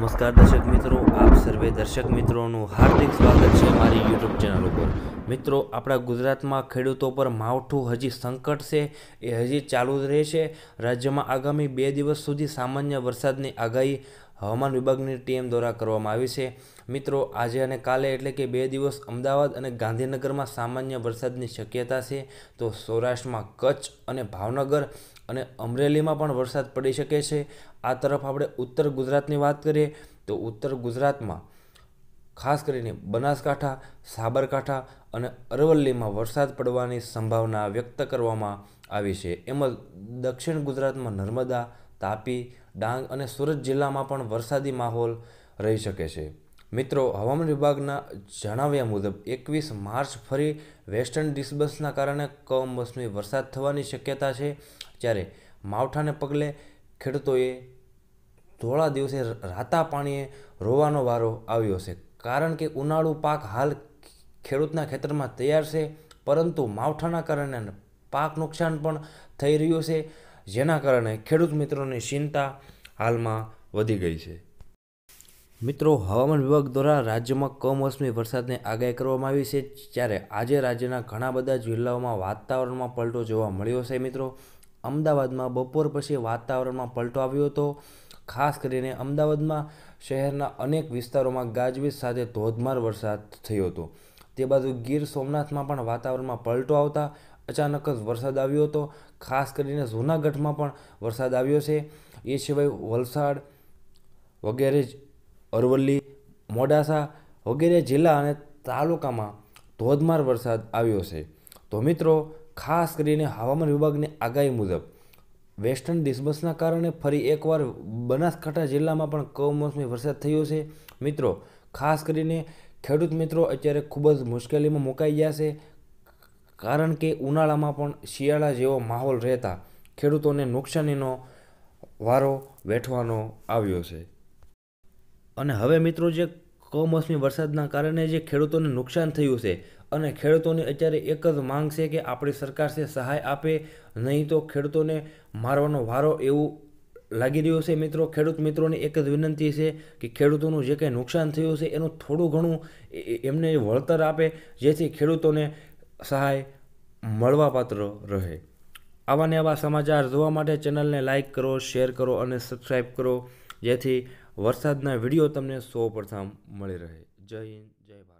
નમસ્કાર દર્શક મિત્રો આપ સર્વે દર્શક મિત્રોનું હાર્દિક સ્વાગત છે મારી યુટ્યુબ ચેનલ ઉપર મિત્રો આપણા ગુજરાતમાં ખેડૂતો પર માવઠું હજી સંકટ છે એ હજી ચાલુ જ રહેશે રાજ્યમાં આગામી બે દિવસ સુધી સામાન્ય વરસાદની આગાહી હવામાન વિભાગની ટીમ દ્વારા કરવામાં આવી છે મિત્રો આજે અને કાલે એટલે કે બે દિવસ અમદાવાદ અને ગાંધીનગરમાં સામાન્ય વરસાદની શક્યતા છે તો સૌરાષ્ટ્રમાં કચ્છ અને ભાવનગર અને અમરેલીમાં પણ વરસાદ પડી શકે છે આ તરફ આપણે ઉત્તર ગુજરાતની વાત કરીએ તો ઉત્તર ગુજરાતમાં ખાસ કરીને બનાસકાંઠા સાબરકાંઠા અને અરવલ્લીમાં વરસાદ પડવાની સંભાવના વ્યક્ત કરવામાં આવી છે એમ દક્ષિણ ગુજરાતમાં નર્મદા તાપી ડાંગ અને સુરત જિલ્લામાં પણ વરસાદી માહોલ રહી શકે છે મિત્રો હવામાન વિભાગના જણાવ્યા મુજબ એકવીસ માર્ચ ફરી વેસ્ટર્ન ડિસ્ટર્બન્સના કારણે કમોસમી વરસાદ થવાની શક્યતા છે જ્યારે માવઠાને પગલે ખેડૂતોએ ધોળા દિવસે રાતા પાણીએ રોવાનો વારો આવ્યો છે કારણ કે ઉનાળુ પાક હાલ ખેડૂતના ખેતરમાં તૈયાર છે પરંતુ માવઠાના કારણે પાક નુકસાન પણ થઈ રહ્યું છે જેના કારણે ખેડૂત મિત્રોની ચિંતા હાલમાં વધી ગઈ છે મિત્રો હવામાન વિભાગ દ્વારા રાજ્યમાં કમોસમી વરસાદને આગાહી કરવામાં આવી છે જ્યારે આજે રાજ્યના ઘણા બધા જિલ્લાઓમાં વાતાવરણમાં પલટો જોવા મળ્યો છે મિત્રો અમદાવાદમાં બપોર પછી વાતાવરણમાં પલટો આવ્યો હતો ખાસ કરીને અમદાવાદમાં શહેરના અનેક વિસ્તારોમાં ગાજવીજ સાથે ધોધમાર વરસાદ થયો હતો તે બાજુ ગીર સોમનાથમાં પણ વાતાવરણમાં પલટો આવતા અચાનક જ વરસાદ આવ્યો હતો ખાસ કરીને જૂનાગઢમાં પણ વરસાદ આવ્યો છે એ સિવાય વલસાડ વગેરે અરવલ્લી મોડાસા વગેરે જિલ્લા અને તાલુકામાં ધોધમાર વરસાદ આવ્યો છે તો મિત્રો ખાસ કરીને હવામાન વિભાગની આગાહી મુજબ વેસ્ટર્ન ડિસ્ટર્બન્સના કારણે ફરી એકવાર બનાસકાંઠા જિલ્લામાં પણ કમોસમી વરસાદ થયો છે મિત્રો ખાસ કરીને ખેડૂત મિત્રો અત્યારે ખૂબ જ મુશ્કેલીમાં મુકાઈ ગયા છે કારણ કે ઉનાળામાં પણ શિયાળા જેવો માહોલ રહેતા ખેડૂતોને નુકસાનીનો વારો વેઠવાનો આવ્યો છે અને હવે મિત્રો જે કમોસમી વરસાદના કારણે જે ખેડૂતોને નુકસાન થયું છે અને ખેડૂતોની અત્યારે એક જ માંગ છે કે આપણી સરકાર છે સહાય આપે નહીં તો ખેડૂતોને મારવાનો વારો એવું લાગી રહ્યો છે મિત્રો ખેડૂત મિત્રોને એક જ વિનંતી છે કે ખેડૂતોનું જે કંઈ નુકસાન થયું છે એનું થોડું ઘણું એમને વળતર આપે જેથી ખેડૂતોને સહાય મળવાપાત્ર રહે આવા ને આવા સમાચાર જોવા માટે ચેનલને લાઇક કરો શેર કરો અને સબસ્ક્રાઈબ કરો જેથી વરસાદના વિડીયો તમને સો પ્રથમ મળી રહે જય હિન્દ જય ભારત